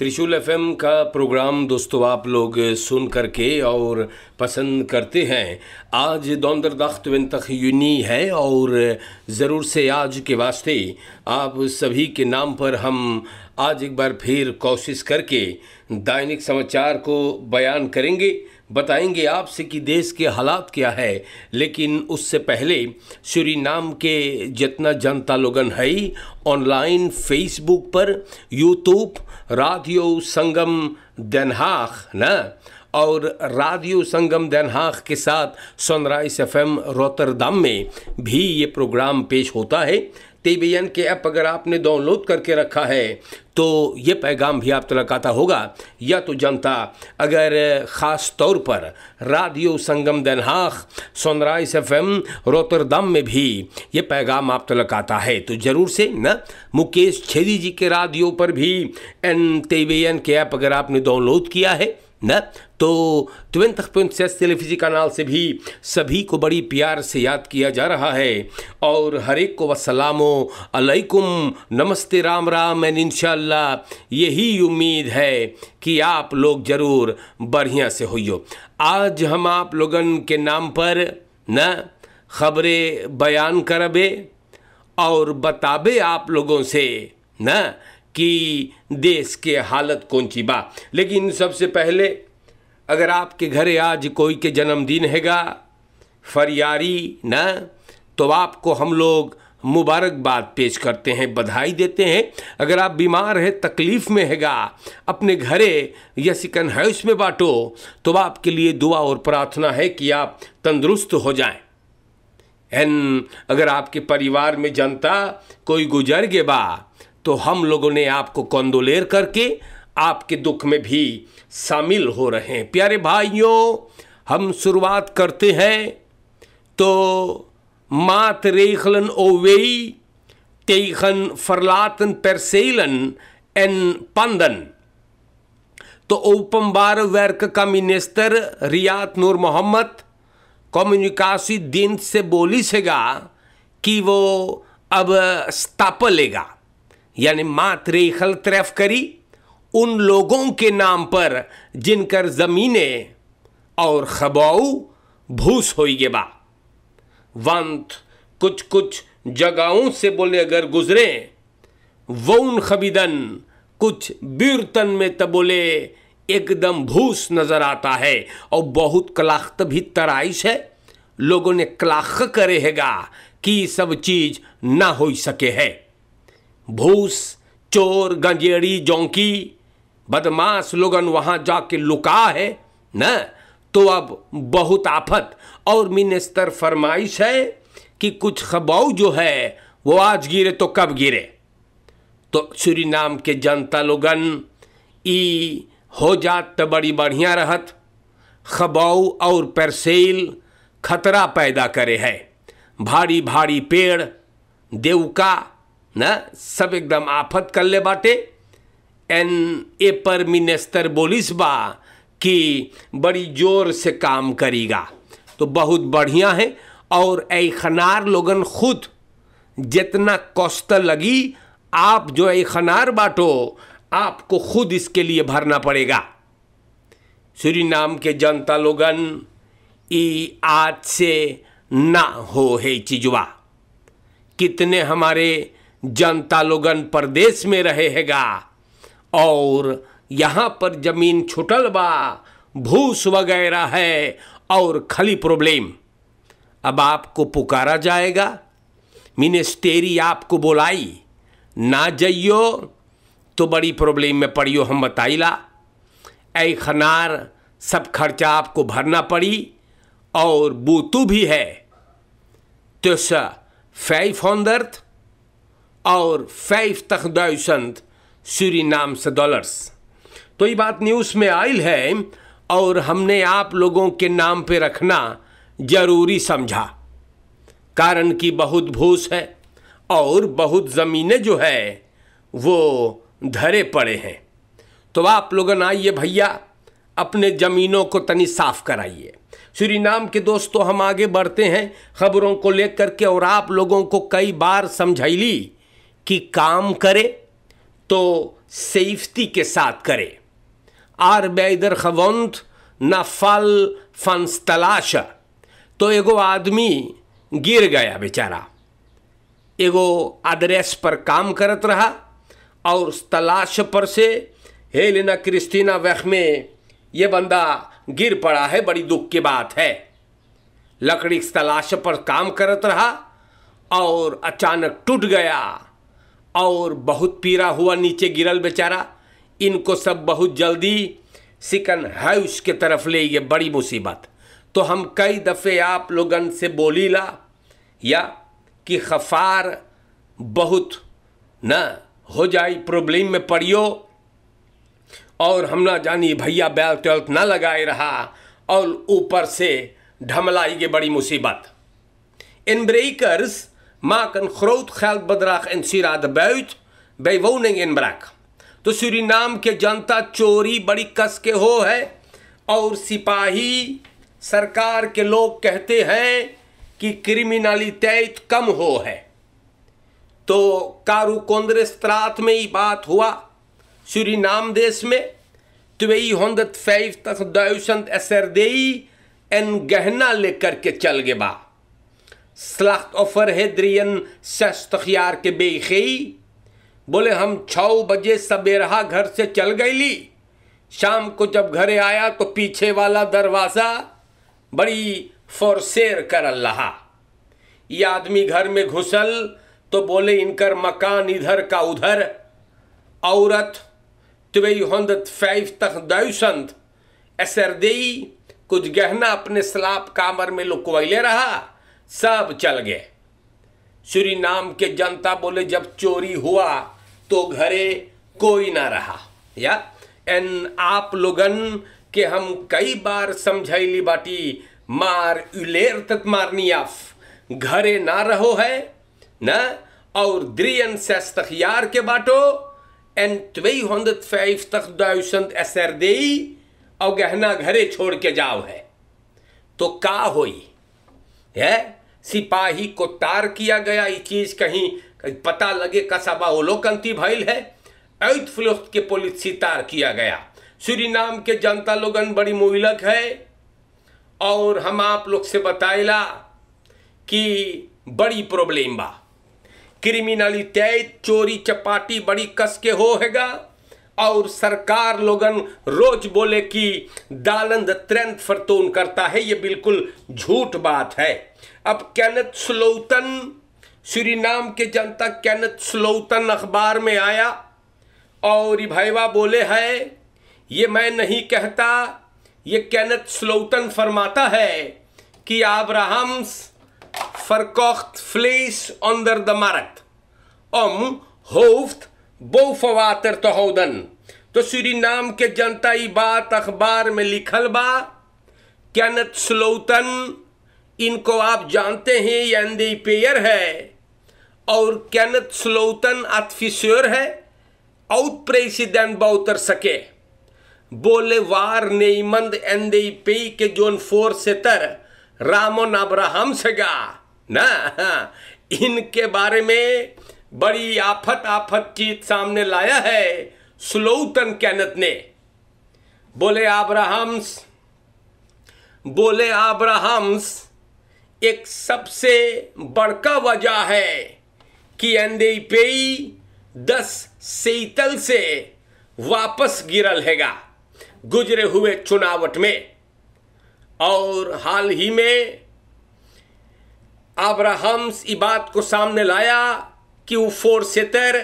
त्रिशूल एफ का प्रोग्राम दोस्तों आप लोग सुन करके और पसंद करते हैं आज दख्त वन तखयूनी है और ज़रूर से आज के वास्ते आप सभी के नाम पर हम आज एक बार फिर कोशिश करके दैनिक समाचार को बयान करेंगे बताएंगे आपसे कि देश के हालात क्या है लेकिन उससे पहले श्री नाम के जितना जनता लोगन है ऑनलाइन फेसबुक पर यूट्यूब राधियो संगम देनहाख न और रेडियो संगम देनहाख के साथ सनराइज एफ एम रोतरदाम में भी ये प्रोग्राम पेश होता है टीबीएन के ऐप अगर आपने डाउनलोड करके रखा है तो ये पैगाम भी आप तक आता होगा या तो जनता अगर ख़ास तौर पर radio Sangam Den Haag sunrise F M Rotterdam में भी ये पैगाम आप तक आता है तो ज़रूर से न मुकेश छेदी जी के रेडियो पर भी एन टी के ऐप अगर आपने डाउनलोड किया है न तो तुवेंत से टेलीविजन कनाल से भी सभी को बड़ी प्यार से याद किया जा रहा है और हर एक को वसलामो अलैकुम नमस्ते राम राम एन इनशाला यही उम्मीद है कि आप लोग ज़रूर बढ़िया से होइयो आज हम आप लोगन के नाम पर न खबरें बयान करबे और बताबे आप लोगों से न कि देश के हालत कौन सी बा लेकिन सबसे पहले अगर आपके घरे आज कोई के जन्मदिन हैगा फरियारी ना तो आपको हम लोग मुबारकबाद पेश करते हैं बधाई देते हैं अगर आप बीमार हैं तकलीफ़ में हैगा अपने घरे या सिकन हाउस में बांटो तो आपके लिए दुआ और प्रार्थना है कि आप तंदुरुस्त हो जाएं एन अगर आपके परिवार में जनता कोई गुजर गए बा तो हम लोगों ने आपको कौंदोलेर करके आपके दुख में भी शामिल हो रहे हैं प्यारे भाइयों हम शुरुआत करते हैं तो मात रेखलन वेई तेखन फरलातन परसेलन एन पंदन तो बार वर्क का मिनिस्टर रियात नूर मोहम्मद कम्युनिकासी दिन से बोली सेगा कि वो अब स्थापलेगा लेगा यानी मातरेखल तरफ करी उन लोगों के नाम पर जिनकर ज़मीने और खबाऊ भूस होइए बा वंत कुछ कुछ जगहों से बोले अगर गुजरे वो उन खबीदन कुछ बीरतन में तबोले एकदम भूस नज़र आता है और बहुत कलाख्त भी तराइश है लोगों ने कलाख करेगा कि सब चीज़ ना हो सके है भूस चोर गंजेड़ी जोंकी बदमाश लोगन वहाँ जाके लुका है न तो अब बहुत आफत और मिनिस्टर फरमाइश है कि कुछ खबाऊ जो है वो आज गिरे तो कब गिरे तो श्री नाम के जनता लोगन ई हो जात तो बड़ी बढ़िया रहत खबाऊ और परसेल खतरा पैदा करे है भारी भारी पेड़ देवका ना सब एकदम आफत कर ले बाटे एन ए पर मिनिस्टर बोलिस बा कि बड़ी जोर से काम करेगा तो बहुत बढ़िया है और ऐखनार लोगन खुद जितना कौस्त लगी आप जो ऐखनार बाटो आपको खुद इसके लिए भरना पड़ेगा श्री नाम के जनता लोगन ई आज से ना हो है चिजवा कितने हमारे जनता लोगन परदेश में रहेगा और यहाँ पर जमीन छुटल बा भूस वगैरह है और खली प्रॉब्लम अब आपको पुकारा जाएगा मिनिस्टेरी आपको बुलाई ना जाइयो तो बड़ी प्रॉब्लम में पड़ियो हम बताइला ऐ खनार सब खर्चा आपको भरना पड़ी और बूतू भी है तो स फैफ ऑन दर्थ और 50,000 सूरीनामसे डॉलर्स तो ये बात न्यूज़ में आई है और हमने आप लोगों के नाम पे रखना ज़रूरी समझा कारण कि बहुत भूस है और बहुत ज़मीनें जो है वो धरे पड़े हैं तो आप लोग आइए भैया अपने ज़मीनों को तनी साफ़ कराइए श्री नाम के दोस्तों हम आगे बढ़ते हैं खबरों को लेकर के और आप लोगों को कई बार समझाई ली कि काम करे तो सेफ्टी के साथ करे आर बेदर खवंत न फल फंस तलाश तो एगो आदमी गिर गया बेचारा एगो एड्रेस पर काम करत रहा और तलाश पर से हे लेना क्रिस्टीना वैख में ये बंदा गिर पड़ा है बड़ी दुख की बात है लकड़ी तलाश पर काम करत रहा और अचानक टूट गया और बहुत पीरा हुआ नीचे गिरल बेचारा इनको सब बहुत जल्दी सिकन है उसके तरफ ले ये बड़ी मुसीबत तो हम कई दफ़े आप लोगन से बोली ला या कि खफार बहुत न हो जाए प्रॉब्लम में पड़ियो और हम ना जानी भैया बैल ट्वेल्थ ना लगाए रहा और ऊपर से ढमलाई के बड़ी मुसीबत इन ब्रेकर्स maak een groot geldbedrag in sieraden buit bij woninginbraak तो सूरीनाम के जनता चोरी बड़ी कस के हो है और सिपाही सरकार के लोग कहते हैं कि क्रिमिनलिटेट कम हो है तो कारू कांग्रेस त्रात में ही बात हुआ सूरीनाम देश में 250 तक दुसंद असरदेई एन गहना लेकर के चल गए बा slachtoffer है 60 jaar के बेखी बोले हम छ बजे सबेरा घर से चल गई ली शाम को जब घरे आया तो पीछे वाला दरवाज़ा बड़ी फोरसेर कर अल्लाह ये आदमी घर में घुसल तो बोले इनकर मकान इधर का उधर औरत हंदत फैफ तक दयुसंत दे कुछ गहना अपने स्लाब कामर में ले रहा सब चल गए श्री नाम के जनता बोले जब चोरी हुआ तो घरे कोई ना रहा या एन आप लोगन के हम कई बार समझैली बाटी मार उलेर तक मारनी आफ घरे ना रहो है ना और 63 jaar के बाटो एन एसर दे और गहना घरे छोड़ के जाओ है तो का होई है सिपाही को तार किया गया ये चीज कहीं पता लगे कसाबा ओलोकंती भैल है ऐत फ्लोस्त के पुलिस सितार किया गया नाम के जनता लोगन बड़ी मुबिलक है और हम आप लोग से बताएला कि बड़ी प्रॉब्लम बा क्रिमिनलिटी चोरी चपाटी बड़ी कस के हो हैगा और सरकार लोगन रोज बोले कि दालंद त्रंत फरतून करता है ये बिल्कुल झूठ बात है अब कैनत स्लोतन नाम के जनता कैनत स्लोतन अखबार में आया और भाईवा बोले है ये मैं नहीं कहता ये कैनत स्लोतन फरमाता है कि आब्राहम्स फरकोख्त फ्लेस onder द मारत ओम होफ्त बोफवातर तहौदन तो श्री नाम के जनता ई बात अखबार में लिखल बा कैनत स्लोतन इनको आप जानते हैं ये एंडी पेयर है और कैनत स्लोतन अतफिश्योर है आउट प्रेसिडेंट बहुतर सके बोले वार नेमंद एंदे पे के जोन फोर से तर रामोन अब्राहम सगा ना हाँ, इनके बारे में बड़ी आफत आफत की सामने लाया है स्लोतन कैनत ने बोले आब्राहम्स बोले आब्राहम्स एक सबसे बड़का वजह है कि पेई दस सेतल से वापस गिरल हैगा गुजरे हुए चुनावट में और हाल ही में आब्राहम्स इस बात को सामने लाया कि वो फोर सेतर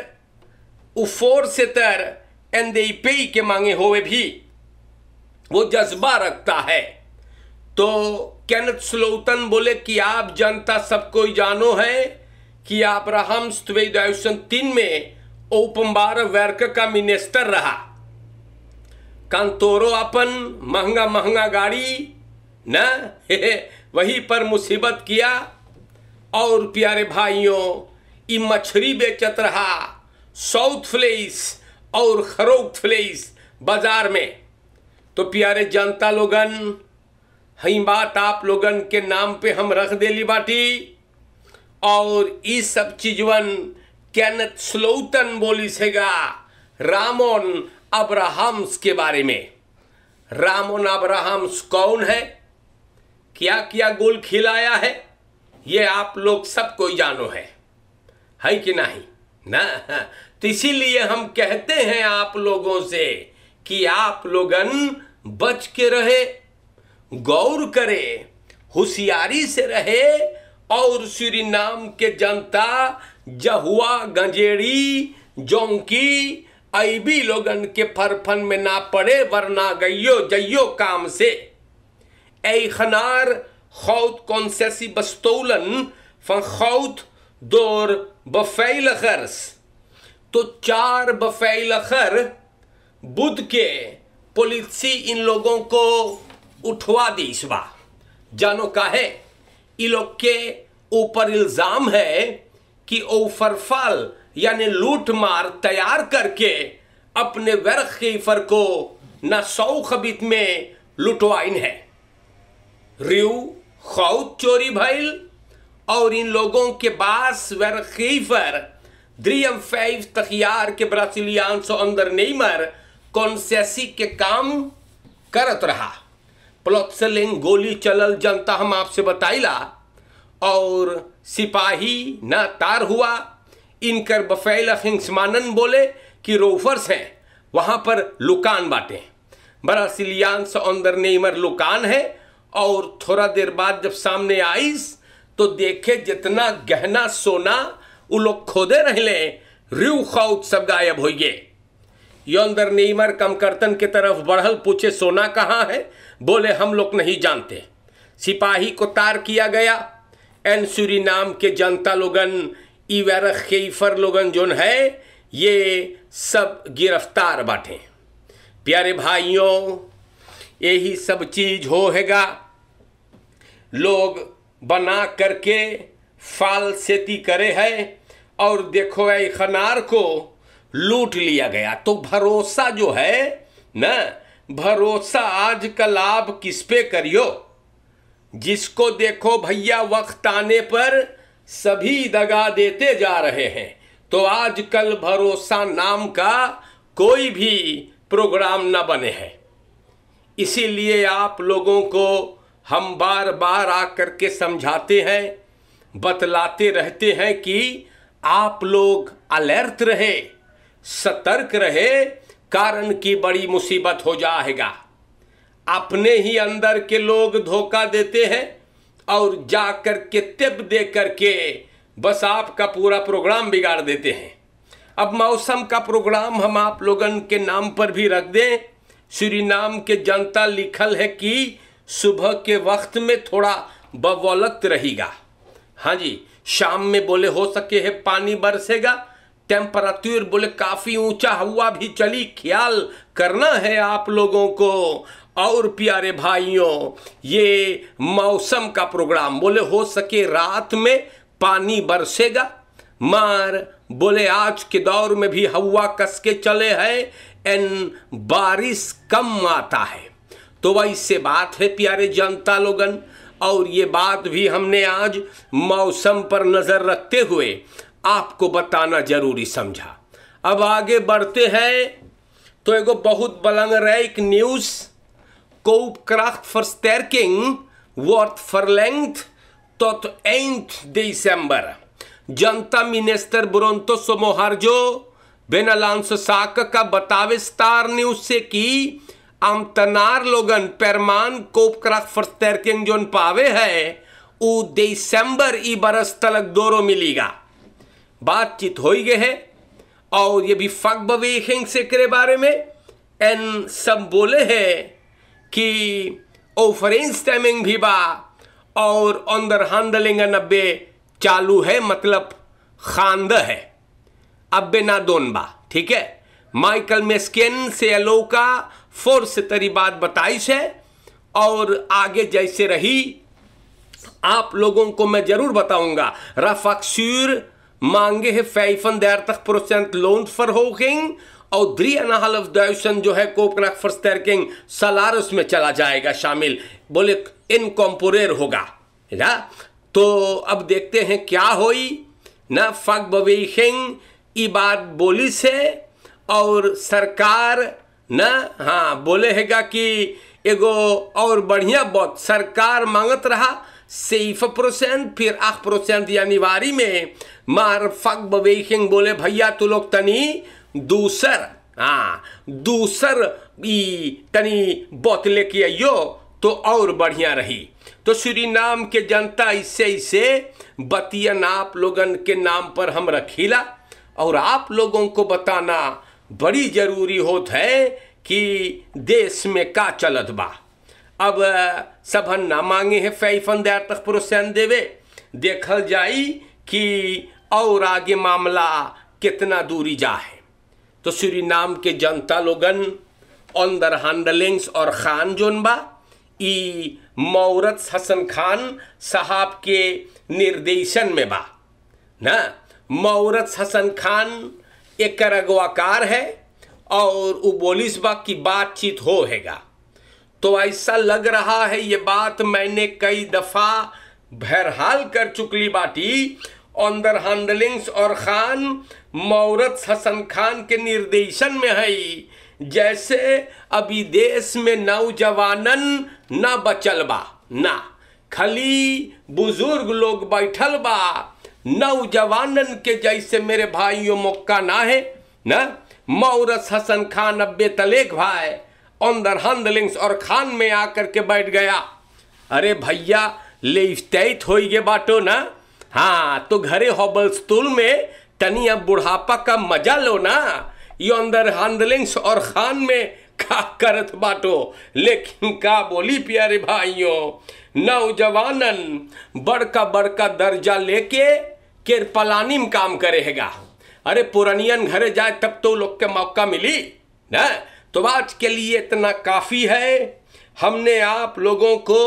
वो फोर सेतर एंदेपई के मांगे हुए भी वो जज्बा रखता है तो कैन स्लोतन बोले कि आप जनता सबको जानो है कि आप राहम तीन में औपम्बार वर्क का मिनिस्टर रहा कांतोरो अपन महंगा महंगा गाड़ी ना वही पर मुसीबत किया और प्यारे भाइयों ई मछली बेचत रहा साउथ फ्लेस और खरोग फ्लेस बाजार में तो प्यारे जनता लोगन हई बात आप लोगन के नाम पे हम रख देली बाटी और ई सब चीजवन कैनत स्लोतन बोली सेगा रामोन अब्राहम्स के बारे में रामोन अब्राहम्स कौन है क्या क्या गोल खिलाया है ये आप लोग सबको जानो है है कि नहीं ना तो इसीलिए हम कहते हैं आप लोगों से कि आप लोगन बच के रहे गौर करे होशियारी से रहे और श्री नाम के जनता जहुआ गंजेड़ी जोंकी ऐबी लोगन के फरफन में ना पड़े वरना गयो जइयो काम से ऐ खनार खौत कौन बस्तौलन फौत दौर बफ़ैल खर्स तो चार बफ़ैल खर बुद्ध के पुलिसी इन लोगों को उठवा दी इस बार जानो काहे ये लोग के ऊपर इल्ज़ाम है कि ओफरफाल यानी लूट मार तैयार करके अपने वर्ग खीफर को न सौ खबीत में लुटवाइन है रियू खौत चोरी भैल और इन लोगों के पास तखियार logon kebaas werkgever. 53-jarige कॉन्सेसी के काम करत रहा प्लॉत्सलिंग गोली चलल जनता हम आपसे बताइला और सिपाही न तार हुआ इनकर बफैल हिंसमानन बोले कि रोफर्स हैं वहाँ पर लुकान बाटे ब्रासिलियान सो अंदर नेमर लुकान है और थोड़ा देर बाद जब सामने आईस तो देखे जितना गहना सोना वो लोग खोदे ले रीव खाउत सब गायब गए यौनदर नीमर कमकर्तन के तरफ बढ़ल पूछे सोना कहाँ है बोले हम लोग नहीं जानते सिपाही को तार किया गया एन सूरी नाम के जनता लोगन ईवर खेफर लोगन जोन है ये सब गिरफ्तार बाटे प्यारे भाइयों यही सब चीज हैगा लोग बना करके फाल सेती करे है और देखो ए खनार को लूट लिया गया तो भरोसा जो है ना भरोसा आज कल आप किस पे करियो जिसको देखो भैया वक्त आने पर सभी दगा देते जा रहे हैं तो आजकल भरोसा नाम का कोई भी प्रोग्राम न बने हैं इसीलिए आप लोगों को हम बार बार आकर के समझाते हैं बतलाते रहते हैं कि आप लोग अलर्ट रहे सतर्क रहे कारण की बड़ी मुसीबत हो जाएगा अपने ही अंदर के लोग धोखा देते हैं और जा कर के तिप दे करके बस आपका पूरा प्रोग्राम बिगाड़ देते हैं अब मौसम का प्रोग्राम हम आप लोगन के नाम पर भी रख दें श्री नाम के जनता लिखल है कि सुबह के वक्त में थोड़ा बवौलत रहेगा हाँ जी शाम में बोले हो सके है पानी बरसेगा टेम्परेचर बोले काफ़ी ऊंचा हुआ भी चली ख्याल करना है आप लोगों को और प्यारे भाइयों ये मौसम का प्रोग्राम बोले हो सके रात में पानी बरसेगा मार बोले आज के दौर में भी हवा कस के चले हैं एन बारिश कम आता है तो भाई इससे बात है प्यारे जनता लोगन और ये बात भी हमने आज मौसम पर नज़र रखते हुए आपको बताना जरूरी समझा अब आगे बढ़ते हैं तो एगो बहुत बलंगरैक न्यूज़ स्टेरकिंग वर्थ फॉर लेंथ तो एंथ दिसंबर जनता मिनिस्टर ब्रोंतो सोमोहार्जो बेनालांसो साक का बतावे स्टार न्यूज से की ambtanar logan permaan koopkracht versterking जोन पावे है वो दिसंबर ई बरस तलक दोरो मिलेगा बातचीत हो गई है और ये भी फक बवेखिंग से करे बारे में एन सब बोले है कि ओफरेंस टाइमिंग भी बा और अंदर हांदलिंग नब्बे चालू है मतलब खानद है अब्बे ना दोन बा ठीक है माइकल मेस्किन से अलोका फोर से तेरी बात बताई से और आगे जैसे रही आप लोगों को मैं जरूर बताऊंगा रफाक्सूर मांगे है फैफन तक प्रोसेंट लोन फॉर loonsverhoging और अनाहल ऑफ 3,5 जो है कोपनाक तैरकिंग सलार उसमें चला जाएगा शामिल बोले इनकॉम्पोरेर होगा ना तो अब देखते हैं क्या हुई ना फक बवेखिंग ई बात बोली से और सरकार ना हाँ बोले हैगा कि एगो और बढ़िया बहुत सरकार मांगत रहा सेफ प्रोसेंट फिर आठ प्रोसेंट यानी वारी में मार फक बवेकिंग बोले भैया तू लोग तनी दूसर हाँ दूसर ई तनी बोत लेके आइयो तो और बढ़िया रही तो श्री नाम के जनता इससे इसे बतियन आप लोगन के नाम पर हम रखीला और आप लोगों को बताना बड़ी जरूरी होत है कि देश में का चलत बा अब सबहन ना मांगे हैं फैफन दया तक प्रोत्साहन देवे देखल जाई कि और आगे मामला कितना दूरी जा है तो श्री नाम के जनता लोगन अंदर हैंडलिंग्स और खान जोन बा ई मौरत हसन खान साहब के निर्देशन में बा ना मौरत हसन खान एक अगवाकार है और वो बोलिसबा की बातचीत हो हैगा तो ऐसा लग रहा है ये बात मैंने कई दफ़ा बहरहाल कर चुकली बाटी अंदर हैंडलिंग्स और खान मौरत हसन खान के निर्देशन में है जैसे अभी देश में नौजवानन न बचल बा ना खली बुजुर्ग लोग बैठल बा नौजवानन के जैसे मेरे भाइयों मौका ना है न मौरस हसन खान अब्बे तलेख भाई अंदर हंदलिंग्स और खान में आकर के बैठ गया अरे भैया ले इफ्तैत हो गए बाटो ना हाँ तो घरे हॉबलस्तुल में तनिया बुढ़ापा का मजा लो ना ये अंदर हंदलिंग्स और खान में का करत बाटो लेकिन का बोली प्यारे भाइयों नौजवानन बड़का बड़का दर्जा लेके के पलानी में काम करे अरे पुरानियन घरे जाए तब तो लोग के मौका मिली ना तो आज के लिए इतना काफ़ी है हमने आप लोगों को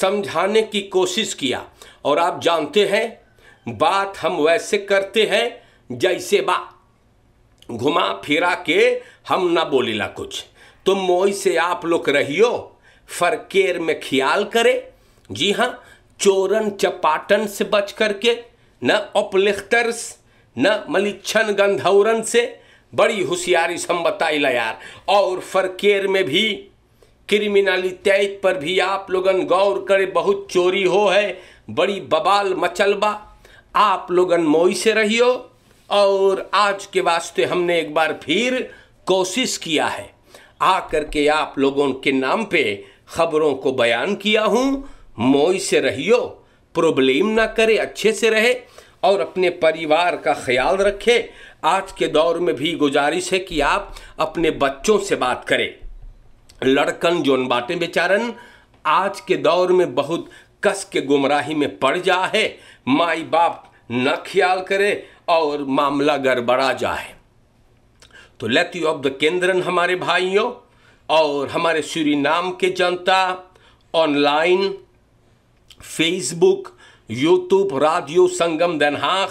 समझाने की कोशिश किया और आप जानते हैं बात हम वैसे करते हैं जैसे बा घुमा फिरा के हम ना बोलेला कुछ तुम मोई से आप लोग रहियो फरकेर में ख्याल करे जी हाँ चोरन चपाटन से बच करके न ओपलेख्टर्स न मलिच्छन गंधौरन से बड़ी होशियारी संबताई लयार और फरकेर में भी क्रिमिनलितैत पर भी आप लोगन गौर करे बहुत चोरी हो है बड़ी बबाल मचलबा आप लोगन मोई से रहियो और आज के वास्ते हमने एक बार फिर कोशिश किया है आ करके आप लोगों के नाम पे खबरों को बयान किया हूँ मोई से रहियो प्रॉब्लम ना करे अच्छे से रहे और अपने परिवार का ख्याल रखे आज के दौर में भी गुजारिश है कि आप अपने बच्चों से बात करें लड़कन जोन बातें बेचारन आज के दौर में बहुत कस के गुमराही में पड़ जा है माई बाप न ख्याल करे और मामला गड़बड़ा जाए तो यू ऑफ द केंद्रन हमारे भाइयों और हमारे नाम के जनता online Facebook YouTube radio Sangam Den Haag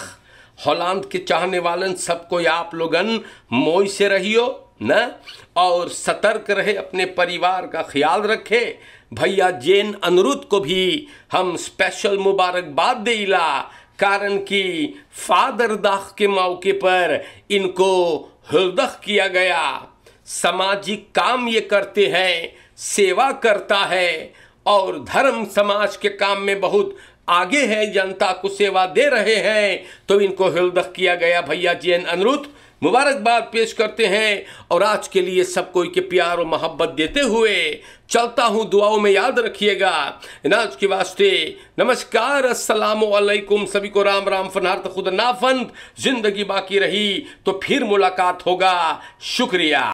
Holland के चाहने वालन सबको आप लोगन मोई से रहियो न और सतर्क रहे अपने परिवार का ख्याल रखे भैया जैन अनुरुद्ध को भी हम स्पेशल मुबारकबाद दे ला कारण कि फादर दाख के मौके पर इनको हृदय किया गया सामाजिक काम ये करते हैं सेवा करता है और धर्म समाज के काम में बहुत आगे है जनता को सेवा दे रहे हैं तो इनको हिलदक किया गया भैया जी एन अनुरुद्ध मुबारकबाद पेश करते हैं और आज के लिए सब कोई के प्यार और मोहब्बत देते हुए चलता हूँ दुआओं में याद रखिएगा नाज के वास्ते नमस्कार असलकुम सभी को राम राम फनहार तो खुद नाफंद जिंदगी बाकी रही तो फिर मुलाकात होगा शुक्रिया